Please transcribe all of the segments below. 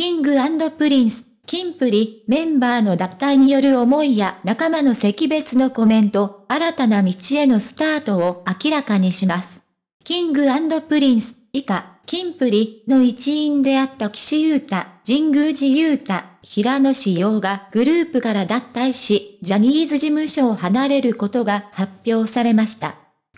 キングプリンス、キンプリ、メンバーの脱退による思いや仲間の惜別のコメント、新たな道へのスタートを明らかにします。キングプリンス、以下、キンプリの一員であった岸優太、神宮寺優太、平野志陽がグループから脱退し、ジャニーズ事務所を離れることが発表されました。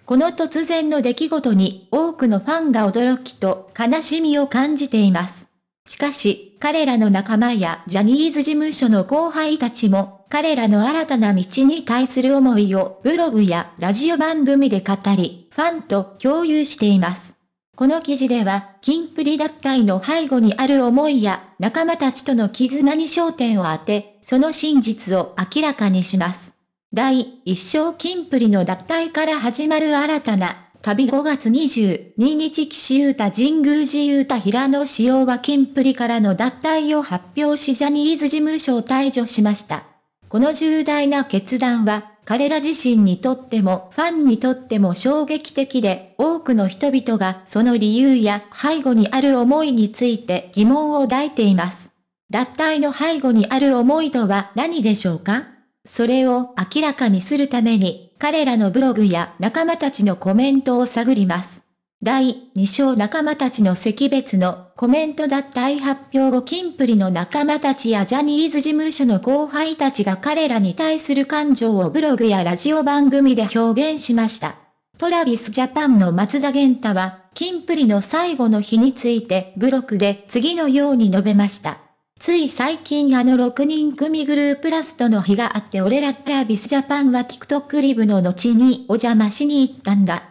この突然の出来事に多くのファンが驚きと悲しみを感じています。しかし、彼らの仲間やジャニーズ事務所の後輩たちも、彼らの新たな道に対する思いをブログやラジオ番組で語り、ファンと共有しています。この記事では、金プリ脱退の背後にある思いや、仲間たちとの絆に焦点を当て、その真実を明らかにします。第一章金プリの脱退から始まる新たな旅5月22日岸優太神宮寺優太平野紫耀は金プリからの脱退を発表しジャニーズ事務所を退場しました。この重大な決断は、彼ら自身にとってもファンにとっても衝撃的で、多くの人々がその理由や背後にある思いについて疑問を抱いています。脱退の背後にある思いとは何でしょうかそれを明らかにするために、彼らのブログや仲間たちのコメントを探ります。第2章仲間たちの席別のコメント脱退発表後金プリの仲間たちやジャニーズ事務所の後輩たちが彼らに対する感情をブログやラジオ番組で表現しました。トラビスジャパンの松田玄太は、金プリの最後の日についてブログで次のように述べました。つい最近あの6人組グループラストの日があって俺らからビスジャパンは TikTok リブの後にお邪魔しに行ったんだ。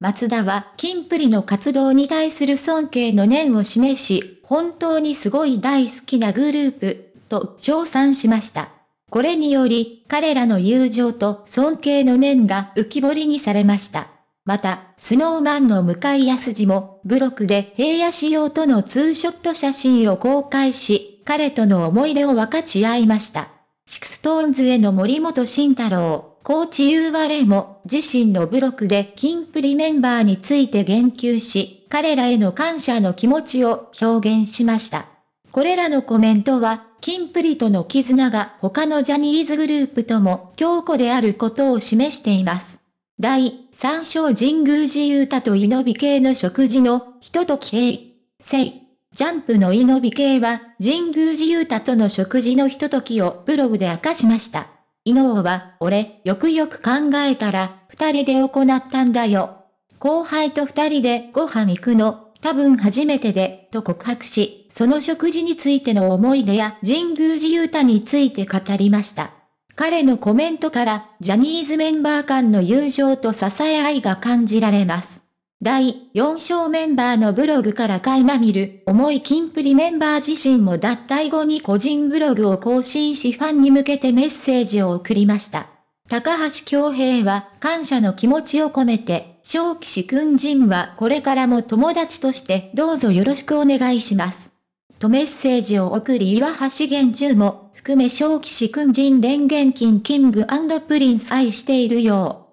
松田はキンプリの活動に対する尊敬の念を示し、本当にすごい大好きなグループ、と称賛しました。これにより、彼らの友情と尊敬の念が浮き彫りにされました。また、スノーマンの向井康二も、ブログで平野仕様とのツーショット写真を公開し、彼との思い出を分かち合いました。シクストーンズへの森本慎太郎、コーチ u ーレも自身のブログでキンプリメンバーについて言及し、彼らへの感謝の気持ちを表現しました。これらのコメントは、キンプリとの絆が他のジャニーズグループとも強固であることを示しています。第三章神宮寺ゆ太とイノ系の食事のひとときへい。せい。ジャンプの猪美系は、神宮寺勇太との食事のひとときをブログで明かしました。猪尾は、俺、よくよく考えたら、二人で行ったんだよ。後輩と二人でご飯行くの、多分初めてで、と告白し、その食事についての思い出や神宮寺勇太について語りました。彼のコメントから、ジャニーズメンバー間の友情と支え合いが感じられます。第4章メンバーのブログから垣間見る、重いキンプリメンバー自身も脱退後に個人ブログを更新しファンに向けてメッセージを送りました。高橋恭平は感謝の気持ちを込めて、正騎士君人はこれからも友達としてどうぞよろしくお願いします。とメッセージを送り岩橋玄中も、含め正騎士君人連元金キングプリンス愛しているよう。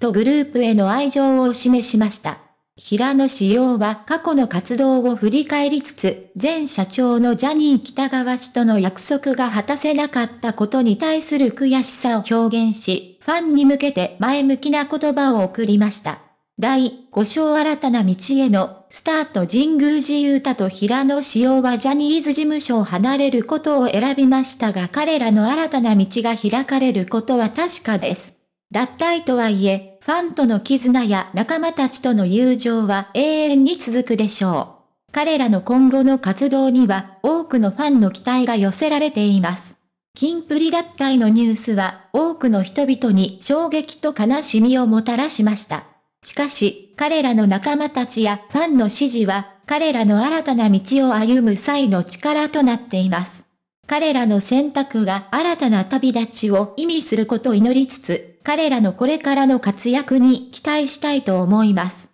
とグループへの愛情を示しました。平野志陽は過去の活動を振り返りつつ、前社長のジャニー北川氏との約束が果たせなかったことに対する悔しさを表現し、ファンに向けて前向きな言葉を送りました。第5章新たな道へのスタート神宮寺勇太と平野志陽はジャニーズ事務所を離れることを選びましたが彼らの新たな道が開かれることは確かです。脱退とはいえ、ファンとの絆や仲間たちとの友情は永遠に続くでしょう。彼らの今後の活動には多くのファンの期待が寄せられています。金プリ脱退のニュースは多くの人々に衝撃と悲しみをもたらしました。しかし、彼らの仲間たちやファンの支持は彼らの新たな道を歩む際の力となっています。彼らの選択が新たな旅立ちを意味することを祈りつつ、彼らのこれからの活躍に期待したいと思います。